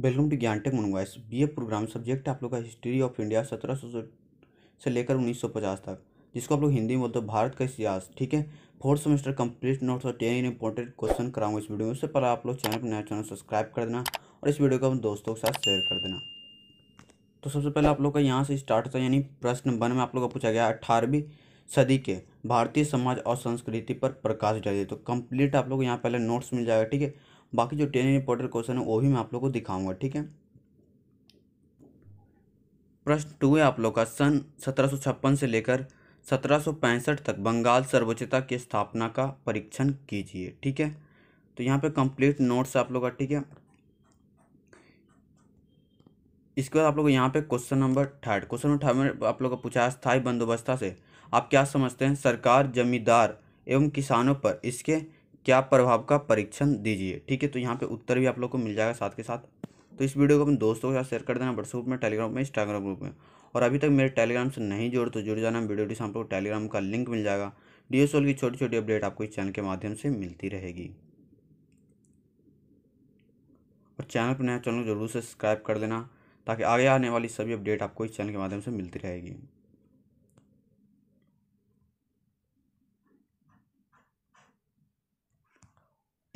welcome to Gyan tech मनुवाइस B A program subject आप लोग का हिस्ट्री ऑफ इंडिया सत्रह सौ से लेकर उन्नीस सौ पचास तक जिसको आप लोग हिंदी में बोलते हो भारत का इतिहास ठीक है फोर्थ सेमेस्टर कंप्लीट नोट्स और टेन इंपॉर्टेंट क्वेश्चन कराऊंगा इस वीडियो में उससे पहले आप लोग चैनल पर नया चैनल सब्सक्राइब कर देना और इस वीडियो को अपने दोस्तों के साथ शेयर कर देना तो सबसे पहले आप लोग का यहाँ से स्टार्ट होता है यानी प्रश्न वन में आप लोग का पूछा गया अठारहवीं सदी के भारतीय समाज और संस्कृति पर प्रकाश डालिए तो कंप्लीट आप लोग यहाँ पहले नोट्स मिल जाएगा ठीक है बाकी जो टेन इंपॉर्टेंट क्वेश्चन है वो भी मैं आप लोग को दिखाऊंगा ठीक है प्रश्न टू है आप लोग का सन सत्रह से लेकर सत्रह तक बंगाल सर्वोच्चता की स्थापना का परीक्षण कीजिए ठीक है तो यहाँ पे कंप्लीट नोट्स आप लोग का ठीक है इसके बाद आप लोग यहाँ पे question number third question number third में आप लोग का पूछा है स्थायी बंदोबस्ता से आप क्या समझते हैं सरकार जमींदार एवं किसानों पर इसके क्या प्रभाव का परीक्षण दीजिए ठीक है तो यहाँ पे उत्तर भी आप लोग को मिल जाएगा साथ के साथ तो इस वीडियो को अपने दोस्तों के साथ शेयर कर देना व्हाट्सअप में टेलीग्राम में इंस्टाग्राम ग्रुप में और अभी तक मेरे टेलीग्राम से नहीं जोड़ तो जुड़ जाना वीडियो डिस आप लोग टेलीग्राम का लिंक मिल जाएगा डी की छोटी छोटी अपडेट आपको इस चैनल के माध्यम से मिलती रहेगी और चैनल पर नया तो चैनल को जरूर सब्सक्राइब कर देना ताकि आगे आने वाली सभी अपडेट आपको इस चैनल के माध्यम से मिलती रहेगी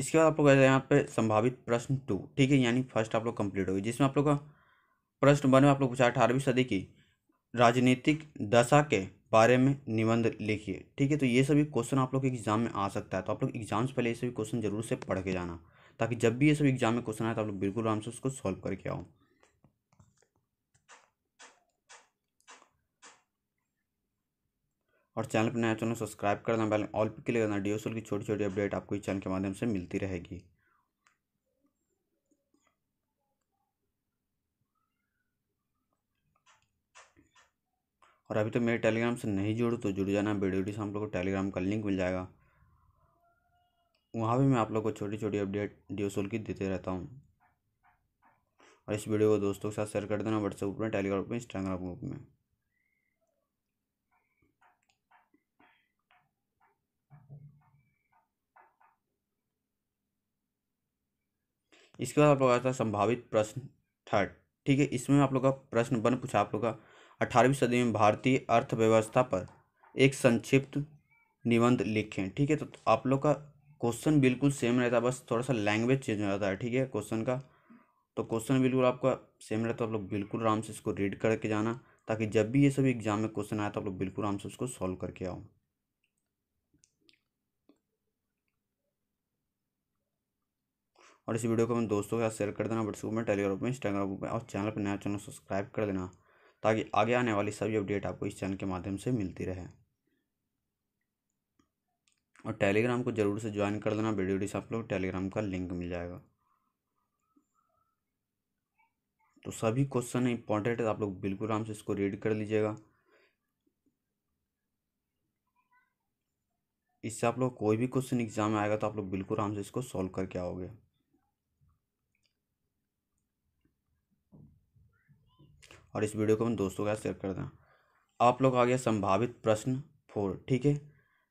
इसके बाद आप लोग यहाँ पे संभावित प्रश्न टू ठीक है यानी फर्स्ट आप लोग कंप्लीट गई जिसमें आप लोग का प्रश्न वन में आप लोग पूछा अठारहवीं सदी की राजनीतिक दशा के बारे में निबंध लिखिए ठीक है तो ये सभी क्वेश्चन आप लोग के एग्जाम में आ सकता है तो आप लोग एग्जाम से पहले ये सभी क्वेश्चन जरूर से पढ़ के जाना ताकि जब भी ये सब एग्जाम में क्वेश्चन आए तो आप लोग बिल्कुल आराम से उसको सॉल्व करके आओ और चैनल पर नया चैनल तो सब्सक्राइब कर देना ऑल पर क्लिक करना डी की छोटी छोटी अपडेट आपको इस चैनल के माध्यम से मिलती रहेगी और अभी तो मेरे टेलीग्राम से नहीं जुड़ो तो जुड़ जाना वीडियो से हम लोग को टेलीग्राम का लिंक मिल जाएगा वहाँ भी मैं आप लोग को छोटी छोटी अपडेट डी की देते रहता हूँ और इस वीडियो को दोस्तों के साथ शेयर कर देना व्हाट्सएप ग्रुप में टेलीग्राम में इंस्टाग्राम ग्रुप में इसके बाद आप लोग आता है संभावित प्रश्न थर्ड ठीक है इसमें आप लोग का प्रश्न बन पूछा आप लोग का अठारहवीं सदी में भारतीय अर्थव्यवस्था पर एक संक्षिप्त निबंध लिखें ठीक है तो आप लोग का क्वेश्चन बिल्कुल सेम रहता है बस थोड़ा सा लैंग्वेज चेंज हो जाता है ठीक है क्वेश्चन का तो क्वेश्चन बिल्कुल आपका सेम रहता है आप लोग बिल्कुल आराम से इसको रीड करके जाना ताकि जब भी ये सभी एग्जाम में क्वेश्चन आए तो आप लोग बिल्कुल आराम से उसको सॉल्व करके आओ और इस वीडियो को अपने दोस्तों के साथ शेयर कर देना व्हाट्सअप में टेलीग्राम में इंस्टाग्राम ग्रुप में और चैनल पर नया चैनल सब्सक्राइब कर देना ताकि आगे आने वाली सभी अपडेट आपको इस चैनल के माध्यम से मिलती रहे और टेलीग्राम को ज़रूर से ज्वाइन कर देना वीडियो से आप लोग टेलीग्राम का लिंक मिल जाएगा तो सभी क्वेश्चन इंपॉर्टेंट है आप लोग बिल्कुल आराम से इसको रीड कर लीजिएगा इससे आप लोग कोई भी क्वेश्चन एग्जाम में आएगा तो आप लोग बिल्कुल आराम से इसको सॉल्व करके आओगे और इस वीडियो को अपने दोस्तों के साथ शेयर कर दें आप लोग आ गया संभावित प्रश्न फोर ठीक है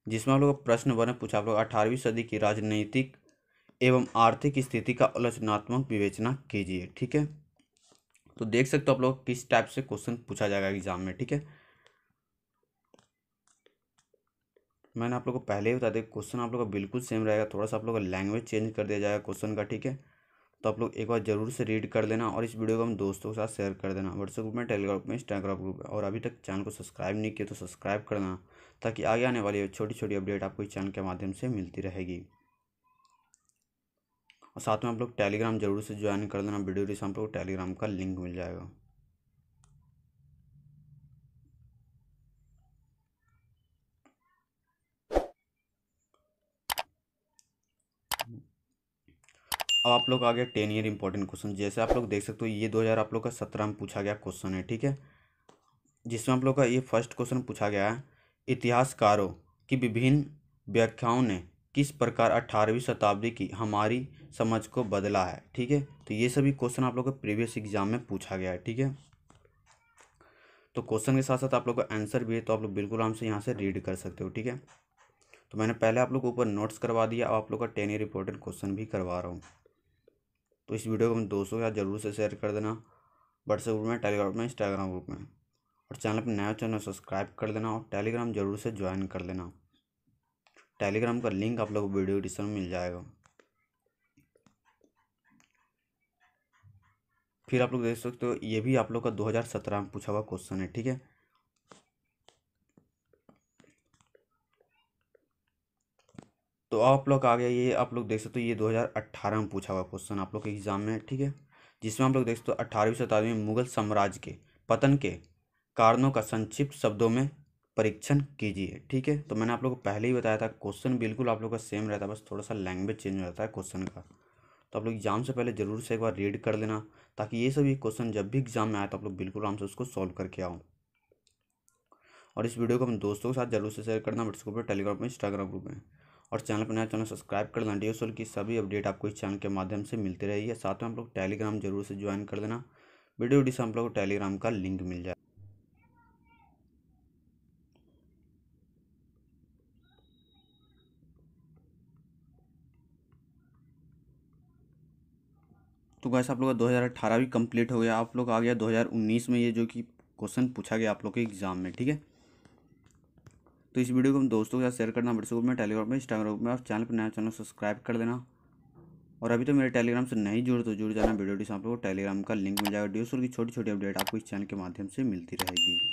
जिसमें आप लोग प्रश्न वन पूछा आप लोग अठारहवीं सदी की राजनीतिक एवं आर्थिक स्थिति का आलोचनात्मक विवेचना कीजिए ठीक है तो देख सकते हो आप लोग किस टाइप से क्वेश्चन पूछा जाएगा एग्जाम में ठीक है मैंने आप लोग को पहले ही बता दिया क्वेश्चन आप लोग का बिल्कुल सेम रहेगा थोड़ा सा आप लोग का लैंग्वेज चेंज कर दिया जाएगा क्वेश्चन का ठीक है तो आप लोग एक बार जरूर से रीड कर लेना और इस वीडियो को हम दोस्तों के साथ शेयर कर देना व्हाट्सएप ग्रुप में टेलीग्राम ग्रुप में इंस्टाग्राम ग्रुप में और अभी तक चैनल को सब्सक्राइब नहीं किया तो सब्सक्राइब करना ताकि आगे आने वाली छोटी छोटी अपडेट आपको इस चैनल के माध्यम से मिलती रहेगी और साथ में आप लोग टेलीग्राम जरूर से ज्वाइन कर देना वीडियो से आप लोग टेलीग्राम का लिंक मिल जाएगा अब आप लोग आ गया टेन ईयर इंपॉर्टेंट क्वेश्चन जैसे आप लोग देख सकते हो ये दो हज़ार आप लोग का सत्रह में पूछा गया क्वेश्चन है ठीक है जिसमें आप लोग का ये फर्स्ट क्वेश्चन पूछा गया है इतिहासकारों की विभिन्न व्याख्याओं ने किस प्रकार अट्ठारहवीं शताब्दी की हमारी समझ को बदला है ठीक है तो ये सभी क्वेश्चन आप लोग का प्रीवियस एग्जाम में पूछा गया है ठीक है तो क्वेश्चन के साथ साथ आप लोग का आंसर भी है तो आप लोग बिल्कुल आराम से यहाँ से रीड कर सकते हो ठीक है तो मैंने पहले आप लोग को ऊपर नोट्स करवा दिया और आप लोग का टेन ईयर इंपॉर्टेंट क्वेश्चन भी करवा रहा हूँ तो इस वीडियो को अपने दोस्तों के साथ जरूर से शेयर कर देना व्हाट्सएप ग्रुप में टेलीग्राम में इंस्टाग्राम ग्रुप में और चैनल पर नया तो चैनल सब्सक्राइब कर देना और टेलीग्राम जरूर से ज्वाइन कर लेना टेलीग्राम का लिंक आप लोग को वीडियो डिस्क्रिप्शन में मिल जाएगा फिर आप लोग देख सकते हो ये भी आप लोग का 2017 में पूछा हुआ क्वेश्चन है ठीक है तो आप लोग आ गया ये आप लोग देख सकते हो ये 2018 में पूछा हुआ क्वेश्चन आप लोग के एग्ज़ाम में ठीक है जिसमें आप लोग देख सकते हो अट्ठारहवीं शताब्दी में मुगल साम्राज्य के पतन के कारणों का संक्षिप्त शब्दों में परीक्षण कीजिए ठीक है तो मैंने आप लोग को पहले ही बताया था क्वेश्चन बिल्कुल आप लोग का सेम रहता है बस थोड़ा सा लैंग्वेज चेंज हो जाता है क्वेश्चन का तो आप लोग एग्जाम से पहले ज़रूर से एक बार रीड कर लेना ताकि ये सभी क्वेश्चन जब भी एग्जाम में आए तो आप लोग बिल्कुल आराम से उसको सॉल्व करके आओ और इस वीडियो को अपने दोस्तों के साथ जरूर से शेयर करना व्हाट्सअप ग्रुप में टेलीग्राम पर इंस्टाग्राम ग्रुप में और चैनल पर नया चैनल तो सब्सक्राइब कर देना डी की सभी अपडेट आपको इस चैनल के माध्यम से मिलती रही है साथ में आप लोग टेलीग्राम जरूर से ज्वाइन कर देना वीडियो डी से आप लोग को टेलीग्राम का लिंक मिल जाए तो गैस आप लोग का 2018 भी कंप्लीट हो गया आप लोग आ गया 2019 में ये जो कि क्वेश्चन पूछा गया आप लोग के एग्ज़ाम में ठीक है तो इस वीडियो को हम दोस्तों के साथ शेयर करना व्हाट्सएप ग्रुप में टेलीग्राम में इंस्टाग्राम ग्रुप में और चैनल पर नया चैनल सब्सक्राइब कर देना और अभी तो मेरे टेलीग्राम से नहीं जुड़े तो जुड़ जाना वीडियो डिस्काउंट पर टेलीग्राम का लिंक मिल जाएगा ड्यूसर की छोटी छोटी अपडेट आपको इस चैनल के माध्यम से मिलती रहेगी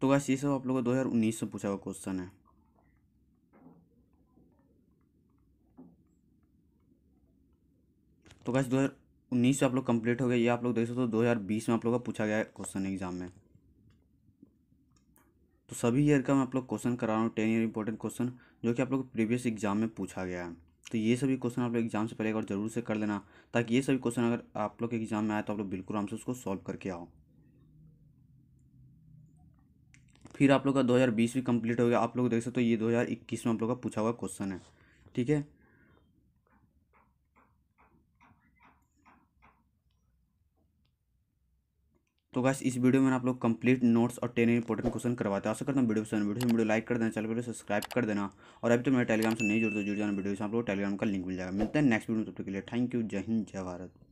तो गाइस ये सब आप लोगों को दो हजार उन्नीस से पूछा हुआ क्वेश्चन है तो दो हजार उन्नीस से आप लोग कंप्लीट हो गए ये आप लोग देख सकते हो तो बीस में आप लोग का पूछा गया क्वेश्चन एग्जाम में तो सभी ईयर का मैं आप लोग क्वेश्चन करा रहा हूँ टेन ईयर इंपॉर्टेंट क्वेश्चन जो कि आप लोग प्रीवियस एग्जाम में पूछा गया है तो ये सभी क्वेश्चन आप लोग एग्जाम से पहले एक बार जरूर से कर लेना ताकि ये सभी क्वेश्चन अगर आप लोग के एग्जाम में आए तो आप लोग बिल्कुल आराम से उसको सॉल्व करके आओ फिर आप लोग का 2020 भी कंप्लीट हो गया आप लोग देख सकते हो तो ये 2021 में आप लोग का पूछा हुआ क्वेश्चन है ठीक है तो बस इस वीडियो में आप लोग कंप्लीट नोट्स और टेन इंपॉर्टेंट क्वेश्चन करवाते हैं आशा करता हूँ वीडियो पसंद वीडियो वीडियो लाइक कर देना चैनल को सब्सक्राइब कर देना और अभी तो मेरे टेलीग्राम से नहीं जुड़ते तो जुड़ जाना वीडियो से आप लोग टेलीग्राम का लिंक मिल जाएगा मिलते हैं नेक्स्ट वीडियो में तब तक के लिए थैंक यू जय हिंद जय भारत